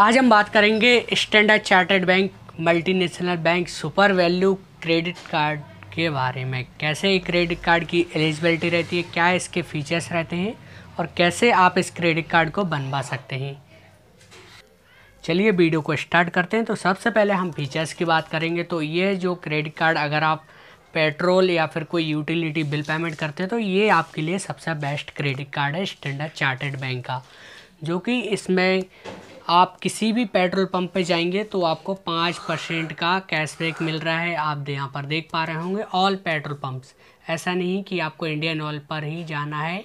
आज हम बात करेंगे Standard Chartered bank multinational bank super value credit card के बारे में कैसे क्रेडिट कार्ड की एलिजिबिलिटी रहती है क्या इसके फीचर्स रहते हैं और कैसे आप इस क्रेडिट कार्ड को बनवा सकते हैं चलिए वीडियो को स्टार्ट करते हैं तो सबसे पहले हम फीचर्स की बात करेंगे तो ये जो क्रेडिट कार्ड अगर आप पेट्रोल या फिर कोई यूटिलिटी बिल पेमेंट करते हैं तो ये आपके लिए सबसे बेस्ट क्रेडिट कार्ड है स्टैंडर्ड चार्टर्ड बैंक का जो कि इसमें आप किसी भी पेट्रोल पंप पे जाएंगे तो आपको पाँच परसेंट का कैशबैक मिल रहा है आप यहाँ पर देख पा रहे होंगे ऑल पेट्रोल पंप्स ऐसा नहीं कि आपको इंडियन ऑयल पर ही जाना है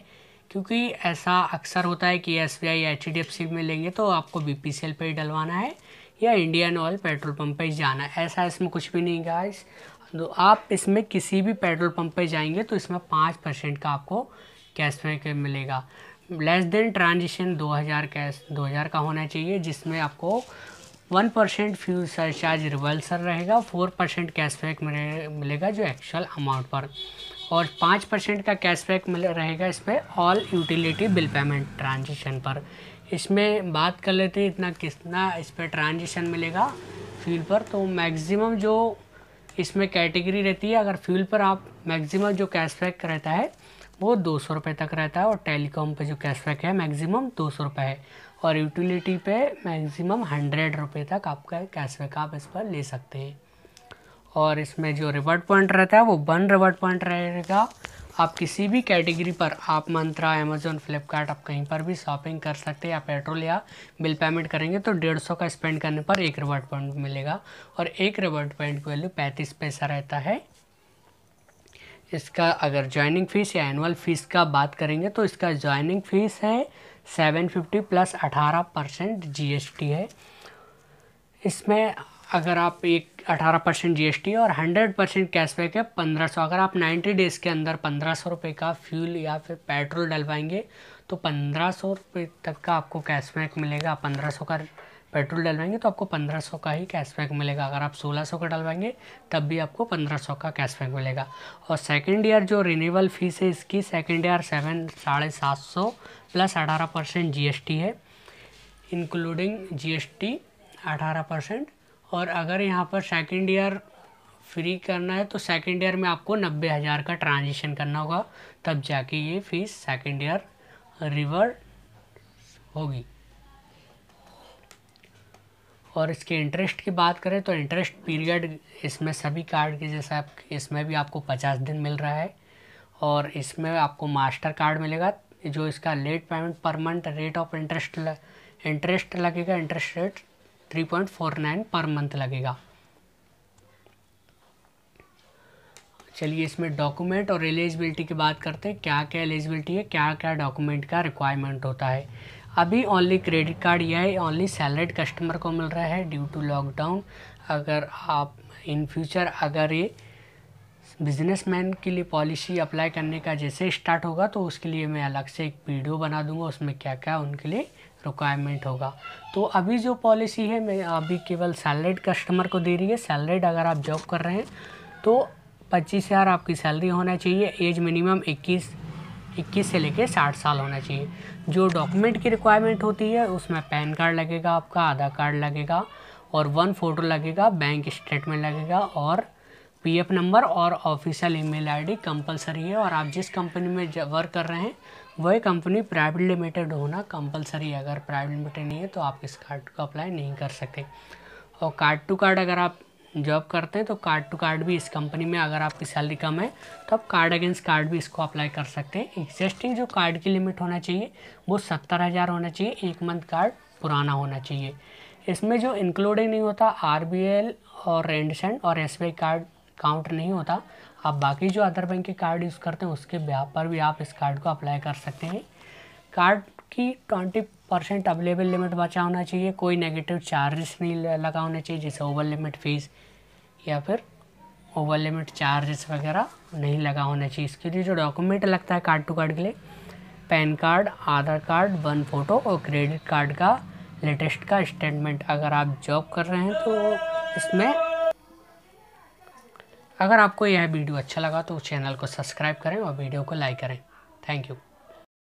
क्योंकि ऐसा अक्सर होता है कि S B I H D F C में लेंगे तो आपको बी पी सी एल पर ही डलवाना है या इंडियन ऑयल पेट्रोल पंप पर ही जाना है ऐसा इसमें कुछ भी नहीं गाइस तो आप इसमें किसी भी पेट्रोल पंप पर जाएंगे तो इसमें पाँच परसेंट का आपको कैशबैक मिलेगा लेस देन ट्रांजिशन 2000 कैश 2000 का होना चाहिए जिसमें आपको one percent fuel surcharge reversal रहेगा फोर परसेंट कैशबैक मिलेगा जो एक्चुअल अमाउंट पर और पाँच परसेंट का कैशबैक मिल रहेगा इस पर all utility bill payment transaction पर इसमें बात कर लेते हैं इतना कितना इस पर ट्रांजेक्शन मिलेगा फ्यूल पर तो मैक्सिमम जो इसमें कैटेगरी रहती है अगर फ्यूल पर आप मैक्सिमम जो कैशबैक रहता है वो दो सौ रुपये तक रहता है और टेलीकॉम पे जो कैशबैक है मैक्सिमम दो सौ रुपये है और यूटिलिटी पे मैक्सिमम हंड्रेड रुपये तक आपका कैशबैक आप इस पर ले सकते हैं और इसमें जो रिवर्ड पॉइंट रहता है वो वन रिवर्ड पॉइंट रहेगा आप किसी भी कैटेगरी पर आप मंत्रा अमेजोन फ्लिपकार्ट आप कहीं पर भी शॉपिंग कर सकते हैं या पेट्रोल या बिल पेमेंट करेंगे तो डेढ़ सौ का स्पेंड करने पर एक रिवर्ड पॉइंट मिलेगा और एक रिवर्ड पॉइंट की वैल्यू पैंतीस पैसा रहता है इसका अगर ज्वाइनिंग फ़ीस या एनुअल फ़ीस का बात करेंगे तो इसका ज्वाइनिंग फ़ीस है सेवन फिफ्टी प्लस अठारह परसेंट जी है इसमें अगर आप एक अठारह परसेंट जी और हंड्रेड परसेंट कैशबैक है पंद्रह सौ अगर आप नाइन्टी डेज़ के अंदर पंद्रह सौ रुपये का फ्यूल या फिर पेट्रोल डलवाएंगे तो पंद्रह सौ रुपये तक का आपको कैशबैक मिलेगा पंद्रह सौ का पेट्रोल डलवाएंगे तो आपको पंद्रह सौ का ही कैशबैक मिलेगा अगर आप सोलह सौ का डलवाएंगे तब भी आपको पंद्रह सौ का कैशबैक मिलेगा और सेकेंड ईयर जो रिन्यूअल फ़ीस है इसकी सेकेंड ईयर सेवन साढ़े सात सौ प्लस अठारह परसेंट जी है इंक्लूडिंग जी एस टी अठारह परसेंट और अगर यहाँ पर सेकेंड ईयर फ्री करना है तो सेकेंड ईयर में आपको नब्बे हज़ार का ट्रांजेक्शन करना होगा तब जाके ये फ़ीस सेकेंड ईयर रिवर्ड होगी और इसके इंटरेस्ट की बात करें तो इंटरेस्ट पीरियड इसमें सभी कार्ड के जैसा इसमें भी आपको पचास दिन मिल रहा है और इसमें आपको मास्टर कार्ड मिलेगा जो इसका लेट पेमेंट पर month rate of interest interest लगेगा interest rate three point four nine per month लगेगा चलिए इसमें डॉक्यूमेंट और एलिजिबिलिटी की बात करते हैं क्या क्या एलिजिबिलिटी है क्या क्या डॉक्यूमेंट का रिक्वायरमेंट होता है अभी ओनली क्रेडिट कार्ड या ओनली सैलरीड कस्टमर को मिल रहा है ड्यू टू लॉकडाउन अगर आप इन फ्यूचर अगर ये बिजनेसमैन के लिए पॉलिसी अप्लाई करने का जैसे स्टार्ट होगा तो उसके लिए मैं अलग से एक वीडियो बना दूंगा उसमें क्या क्या उनके लिए रिक्वायरमेंट होगा तो अभी जो पॉलिसी है मैं अभी केवल सैलरीड कस्टमर को दे रही है सैलरीड अगर आप जॉब कर रहे हैं तो पच्चीस हज़ार आपकी सैलरी होना चाहिए एज मिनिमम इक्कीस इक्कीस से लेके साठ साल होना चाहिए जो डॉक्यूमेंट की रिक्वायरमेंट होती है उसमें पैन कार्ड लगेगा आपका आधार कार्ड लगेगा और वन फ़ोटो लगेगा बैंक स्टेटमेंट लगेगा और पीएफ नंबर और ऑफिशियल ईमेल आईडी कंपलसरी है और आप जिस कंपनी में वर्क कर रहे हैं वह कंपनी प्राइवेट लिमिटेड होना कंपलसरी है अगर प्राइवेट लिमिटेड नहीं है तो आप इस कार्ड को अप्लाई नहीं कर सकते और कार्ड टू कार्ड अगर आप जॉब करते हैं तो कार्ड टू कार्ड भी इस कंपनी में अगर आपकी सैलरी कम है तो आप कार्ड अगेंस्ट कार्ड भी इसको अप्लाई कर सकते हैं एग्जिस्टिंग जो कार्ड की लिमिट होना चाहिए वो सत्तर हज़ार होना चाहिए एक मंथ कार्ड पुराना होना चाहिए इसमें जो इंक्लूडिंग नहीं होता आर और रेंडसन और एस कार्ड काउंट नहीं होता आप बाकी जो अदर बैंक के कार्ड यूज़ करते हैं उसके ब्याह पर भी आप इस कार्ड को अप्लाई कर सकते हैं कार्ड की ट्वेंटी परसेंट अवेलेबल लिमिट बचा होना चाहिए कोई नेगेटिव चार्जेस नहीं लगा होना चाहिए जैसे ओवर लिमिट फीस या फिर ओवर लिमिट चार्जेस वगैरह नहीं लगा होना चाहिए इसके लिए जो डॉक्यूमेंट लगता है कार्ड टू कार्ड के लिए PAN card Aadhaar card one photo और क्रेडिट कार्ड का लेटेस्ट का स्टेटमेंट अगर आप जॉब कर रहे हैं तो इसमें अगर आपको यह वीडियो अच्छा लगा तो चैनल को सब्सक्राइब करें और वीडियो को लाइक करें थैंक यू